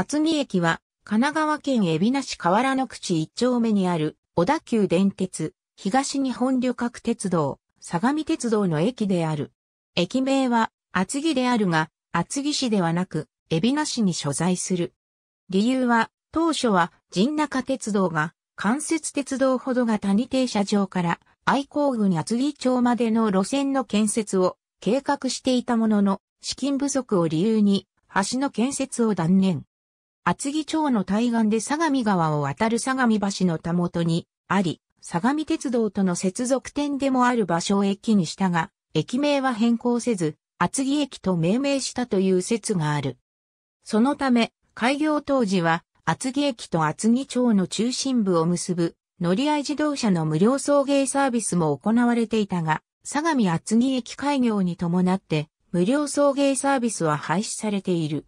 厚木駅は、神奈川県海老名市河原の口一丁目にある、小田急電鉄、東日本旅客鉄道、相模鉄道の駅である。駅名は、厚木であるが、厚木市ではなく、海老名市に所在する。理由は、当初は、神中鉄道が、関節鉄道ほどが谷停車場から、愛工郡厚木町までの路線の建設を計画していたものの、資金不足を理由に、橋の建設を断念。厚木町の対岸で相模川を渡る相模橋のたもとにあり、相模鉄道との接続点でもある場所を駅にしたが、駅名は変更せず、厚木駅と命名したという説がある。そのため、開業当時は、厚木駅と厚木町の中心部を結ぶ、乗り合い自動車の無料送迎サービスも行われていたが、相模厚木駅開業に伴って、無料送迎サービスは廃止されている。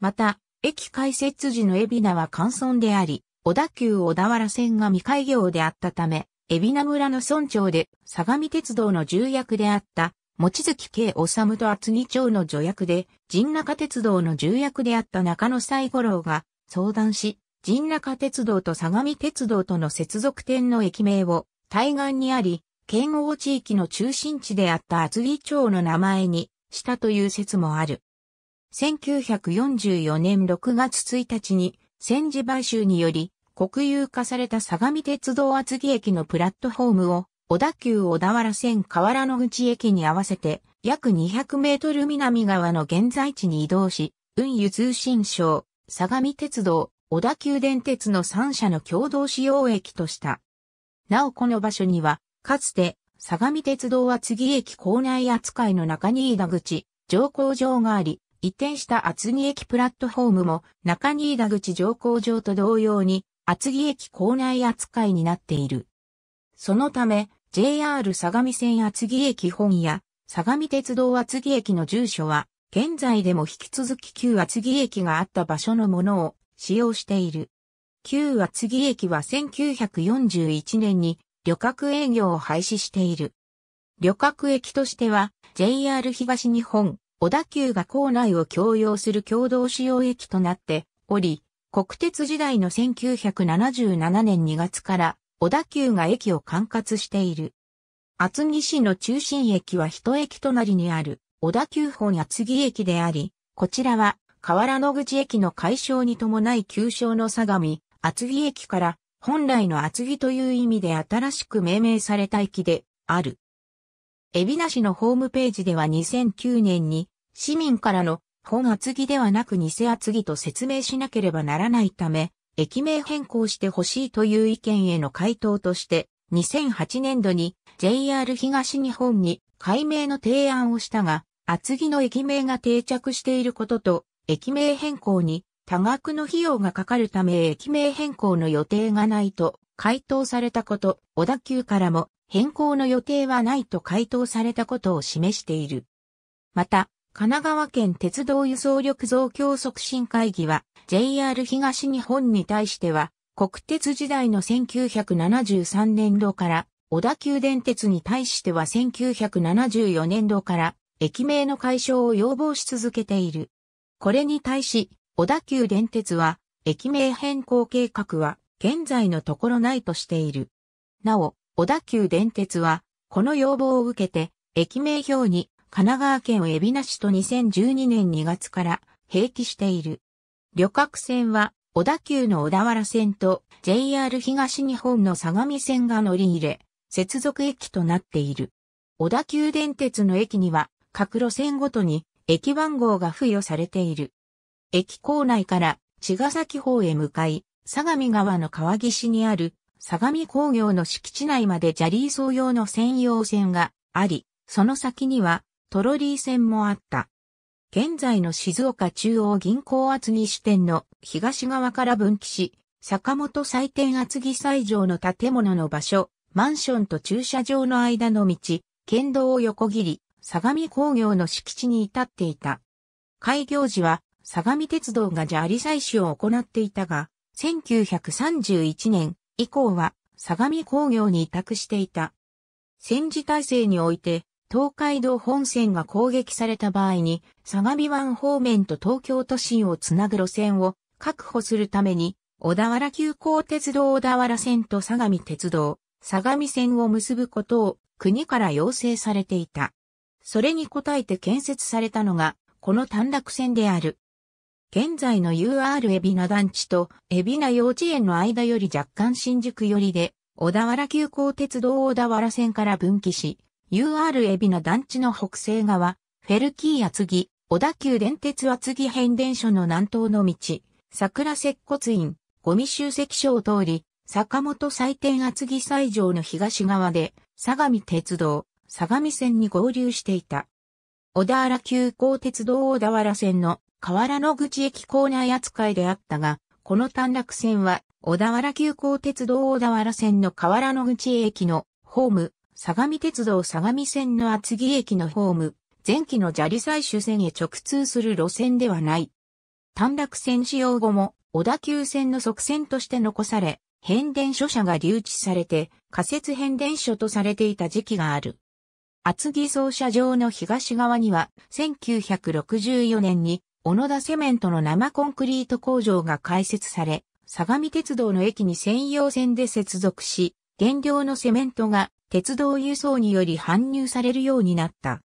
また、駅開設時の海老名は乾村であり、小田急小田原線が未開業であったため、海老名村の村長で相模鉄道の重役であった、望月慶治と厚木町の助役で、神中鉄道の重役であった中野西五郎が相談し、神中鉄道と相模鉄道との接続点の駅名を対岸にあり、県王地域の中心地であった厚木町の名前にしたという説もある。1944年6月1日に戦時買収により国有化された相模鉄道厚木駅のプラットフォームを小田急小田原線河原の口駅に合わせて約200メートル南側の現在地に移動し、運輸通信省、相模鉄道、小田急電鉄の3社の共同使用駅とした。なおこの場所には、かつて、相模鉄道厚木駅構内扱いの中に井田口、乗降場があり、移転した厚木駅プラットフォームも中新田口乗降場と同様に厚木駅構内扱いになっている。そのため JR 相模線厚木駅本や相模鉄道厚木駅の住所は現在でも引き続き旧厚木駅があった場所のものを使用している。旧厚木駅は1941年に旅客営業を廃止している。旅客駅としては JR 東日本、小田急が構内を共用する共同使用駅となっており、国鉄時代の1977年2月から小田急が駅を管轄している。厚木市の中心駅は一駅隣にある小田急本厚木駅であり、こちらは河原野口駅の解消に伴い旧称の相模、厚木駅から本来の厚木という意味で新しく命名された駅である。海老名市のホームページでは2009年に市民からの本厚木ではなく偽厚木と説明しなければならないため、駅名変更してほしいという意見への回答として、2008年度に JR 東日本に改名の提案をしたが、厚木の駅名が定着していることと、駅名変更に多額の費用がかかるため駅名変更の予定がないと回答されたこと、小田急からも変更の予定はないと回答されたことを示している。また、神奈川県鉄道輸送力増強促進会議は JR 東日本に対しては国鉄時代の1973年度から小田急電鉄に対しては1974年度から駅名の解消を要望し続けている。これに対し小田急電鉄は駅名変更計画は現在のところないとしている。なお、小田急電鉄はこの要望を受けて駅名表に神奈川県海老名市と2012年2月から併記している。旅客船は小田急の小田原線と JR 東日本の相模線が乗り入れ、接続駅となっている。小田急電鉄の駅には各路線ごとに駅番号が付与されている。駅構内から茅ヶ崎方へ向かい、相模川の川岸にある相模工業の敷地内まで砂利ー総用の専用線があり、その先にはトロリー線もあった。現在の静岡中央銀行厚木支店の東側から分岐し、坂本祭典厚木斎場の建物の場所、マンションと駐車場の間の道、県道を横切り、相模工業の敷地に至っていた。開業時は、相模鉄道が砂利採取を行っていたが、1931年以降は、相模工業に委託していた。戦時体制において、東海道本線が攻撃された場合に、相模湾方面と東京都心をつなぐ路線を確保するために、小田原急行鉄道小田原線と相模鉄道、相模線を結ぶことを国から要請されていた。それに応えて建設されたのが、この短絡線である。現在の UR 海老名団地と海老名幼稚園の間より若干新宿寄りで、小田原急行鉄道小田原線から分岐し、UR 海老名団地の北西側、フェルキー厚木、小田急電鉄厚木変電所の南東の道、桜接骨院、ゴミ集積所を通り、坂本祭典厚木斎場の東側で、相模鉄道、相模線に合流していた。小田原急行鉄道小田原線の河原野口駅構内扱いであったが、この短絡線は小田原急行鉄道小田原線の河原野口駅のホーム、相模鉄道相模線の厚木駅のホーム、前期の砂利採取線へ直通する路線ではない。短絡線使用後も、小田急線の側線として残され、変電所車が留置されて、仮設変電所とされていた時期がある。厚木操車場の東側には、1964年に、小野田セメントの生コンクリート工場が開設され、相模鉄道の駅に専用線で接続し、原料のセメントが鉄道輸送により搬入されるようになった。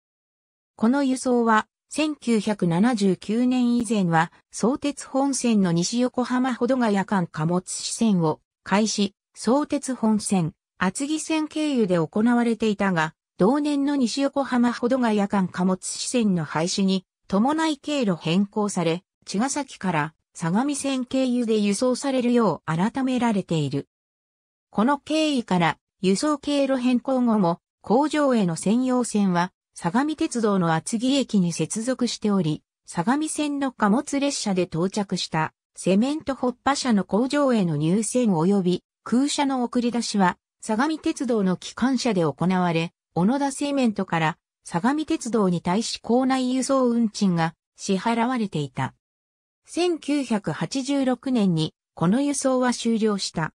この輸送は、1979年以前は、相鉄本線の西横浜ほどが夜間貨物支線を開始、相鉄本線、厚木線経由で行われていたが、同年の西横浜ほどが夜間貨物支線の廃止に伴い経路変更され、茅ヶ崎から相模線経由で輸送されるよう改められている。この経緯から輸送経路変更後も工場への専用線は相模鉄道の厚木駅に接続しており、相模線の貨物列車で到着したセメント発破車の工場への入線及び空車の送り出しは相模鉄道の機関車で行われ、小野田セメントから相模鉄道に対し校内輸送運賃が支払われていた。1986年にこの輸送は終了した。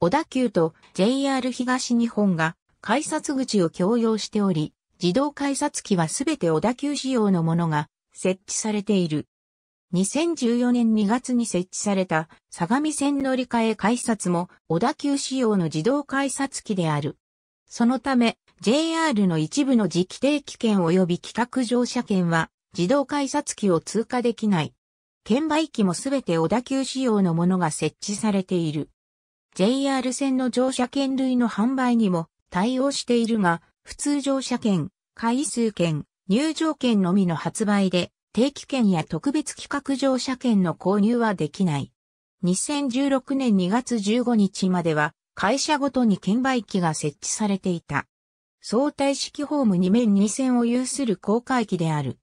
小田急と JR 東日本が改札口を共用しており、自動改札機はすべて小田急仕様のものが設置されている。2014年2月に設置された相模線乗り換え改札も小田急仕様の自動改札機である。そのため JR の一部の自期定期券及び企画乗車券は自動改札機を通過できない。券売機もすべて小田急仕様のものが設置されている。JR 線の乗車券類の販売にも対応しているが、普通乗車券、回数券、入場券のみの発売で、定期券や特別企画乗車券の購入はできない。2016年2月15日までは、会社ごとに券売機が設置されていた。相対式ホーム2面2線を有する公開機である。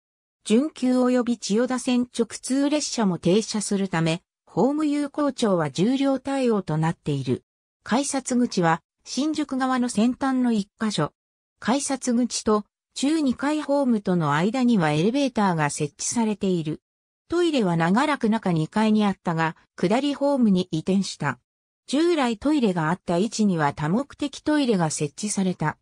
準急及び千代田線直通列車も停車するため、ホーム有効庁は重量対応となっている。改札口は新宿側の先端の一箇所。改札口と中2階ホームとの間にはエレベーターが設置されている。トイレは長らく中2階にあったが、下りホームに移転した。従来トイレがあった位置には多目的トイレが設置された。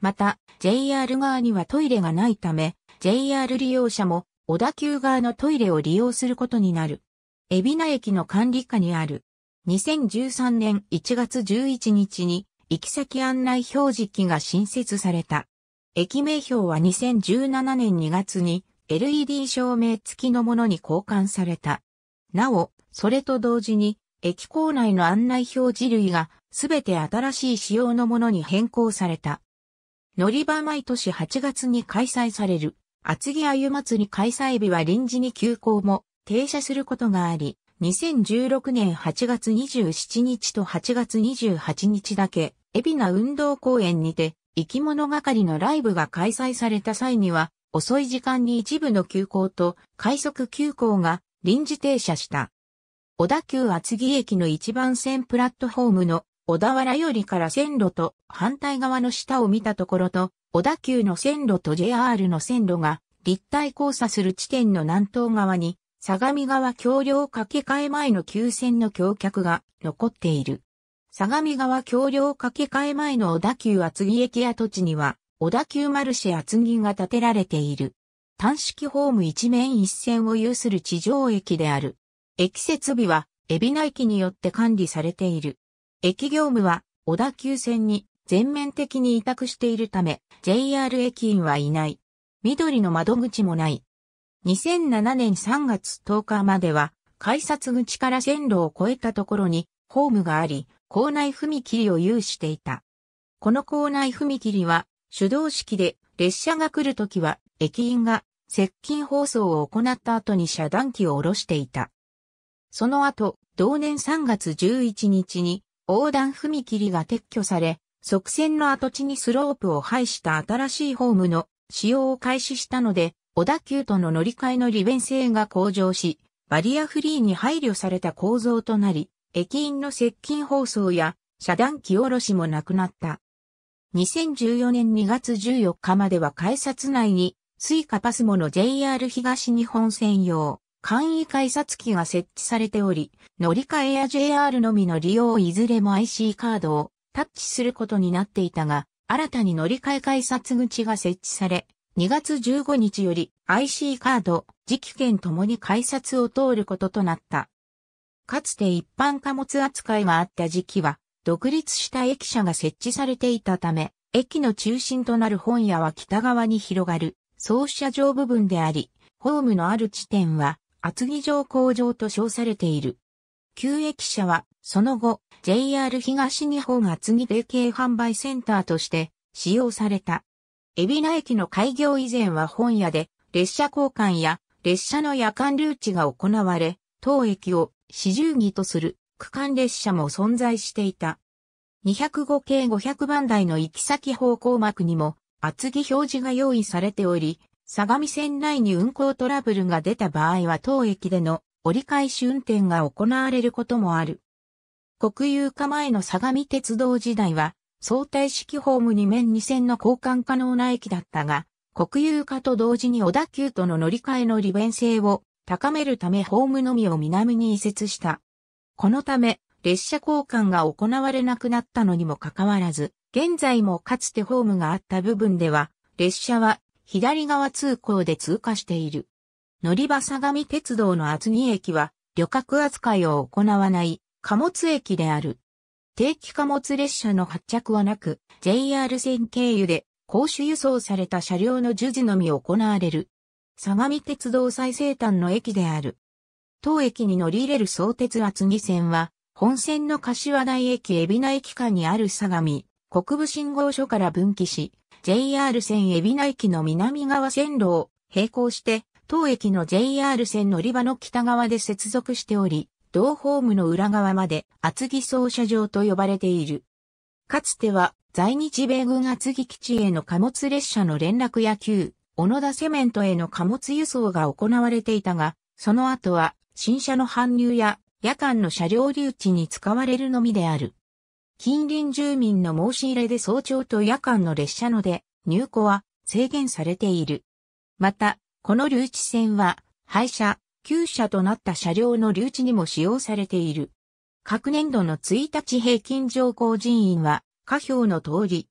また、JR 側にはトイレがないため、JR 利用者も小田急側のトイレを利用することになる。海老名駅の管理下にある。2013年1月11日に行き先案内表示機が新設された。駅名表は2017年2月に LED 照明付きのものに交換された。なお、それと同時に駅構内の案内表示類がすべて新しい仕様のものに変更された。乗り場毎年8月に開催される厚木あゆ祭り開催日は臨時に休校も停車することがあり、2016年8月27日と8月28日だけ、海老名運動公園にて、生き物係のライブが開催された際には、遅い時間に一部の急行と快速急行が臨時停車した。小田急厚木駅の一番線プラットホームの小田原よりから線路と反対側の下を見たところと、小田急の線路と JR の線路が立体交差する地点の南東側に相模川橋梁架け替え前の旧線の橋脚が残っている。相模川橋梁架け替え前の小田急厚木駅跡地には、小田急マルシェ厚木が建てられている。単式ホーム一面一線を有する地上駅である。駅設備は、海老名駅によって管理されている。駅業務は、小田急線に全面的に委託しているため、JR 駅員はいない。緑の窓口もない。2007年3月10日までは、改札口から線路を越えたところに、ホームがあり、校内踏切を有していた。この校内踏切は、手動式で、列車が来るときは、駅員が接近放送を行った後に遮断機を下ろしていた。その後、同年3月11日に横断踏切が撤去され、側線の跡地にスロープを配した新しいホームの使用を開始したので、小田急との乗り換えの利便性が向上し、バリアフリーに配慮された構造となり、駅員の接近放送や遮断機下ろしもなくなった。2014年2月14日までは改札内に、スイカパスモの JR 東日本専用、簡易改札機が設置されており、乗り換えや JR のみの利用いずれも IC カードをタッチすることになっていたが、新たに乗り換え改札口が設置され、2月15日より IC カード、磁気券ともに改札を通ることとなった。かつて一般貨物扱いがあった時期は、独立した駅舎が設置されていたため、駅の中心となる本屋は北側に広がる、総車場部分であり、ホームのある地点は、厚木城工場と称されている。旧駅舎は、その後、JR 東日本厚木定型販売センターとして、使用された。海老名駅の開業以前は本屋で列車交換や列車の夜間留置が行われ、当駅を四十儀とする区間列車も存在していた。205系500番台の行き先方向幕にも厚木表示が用意されており、相模線内に運行トラブルが出た場合は当駅での折り返し運転が行われることもある。国有化前の相模鉄道時代は相対式ホーム2面2線の交換可能な駅だったが、国有化と同時に小田急との乗り換えの利便性を高めるためホームのみを南に移設した。このため、列車交換が行われなくなったのにもかかわらず、現在もかつてホームがあった部分では、列車は左側通行で通過している。乗り場相模鉄道の厚木駅は、旅客扱いを行わない貨物駅である。定期貨物列車の発着はなく、JR 線経由で公衆輸送された車両の従事のみ行われる。相模鉄道最西端の駅である。当駅に乗り入れる相鉄厚木線は、本線の柏台駅海老名駅間にある相模、国部信号所から分岐し、JR 線海老名駅の南側線路を並行して、当駅の JR 線乗り場の北側で接続しており、同ホームの裏側まで厚木操車場と呼ばれている。かつては在日米軍厚木基地への貨物列車の連絡や旧、小野田セメントへの貨物輸送が行われていたが、その後は新車の搬入や夜間の車両留置に使われるのみである。近隣住民の申し入れで早朝と夜間の列車ので入庫は制限されている。また、この留置線は廃車、旧車となった車両の留置にも使用されている。各年度の1日平均乗降人員は、下表の通り。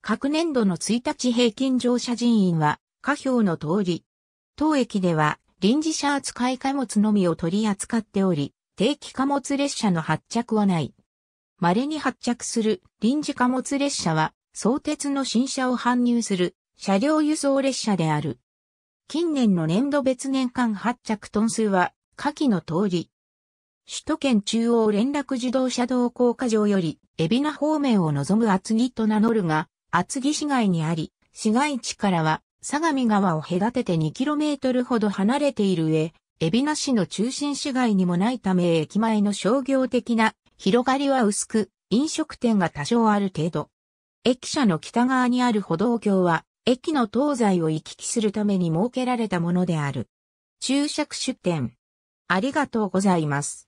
各年度の1日平均乗車人員は、下表の通り。当駅では、臨時車扱い貨物のみを取り扱っており、定期貨物列車の発着はない。稀に発着する臨時貨物列車は、相鉄の新車を搬入する車両輸送列車である。近年の年度別年間発着トン数は、下記の通り。首都圏中央連絡自動車道高架上より、海老名方面を望む厚木と名乗るが、厚木市街にあり、市街地からは、相模川を隔てて 2km ほど離れている上、海老名市の中心市街にもないため駅前の商業的な広がりは薄く、飲食店が多少ある程度。駅舎の北側にある歩道橋は、駅の東西を行き来するために設けられたものである。注釈出典。ありがとうございます。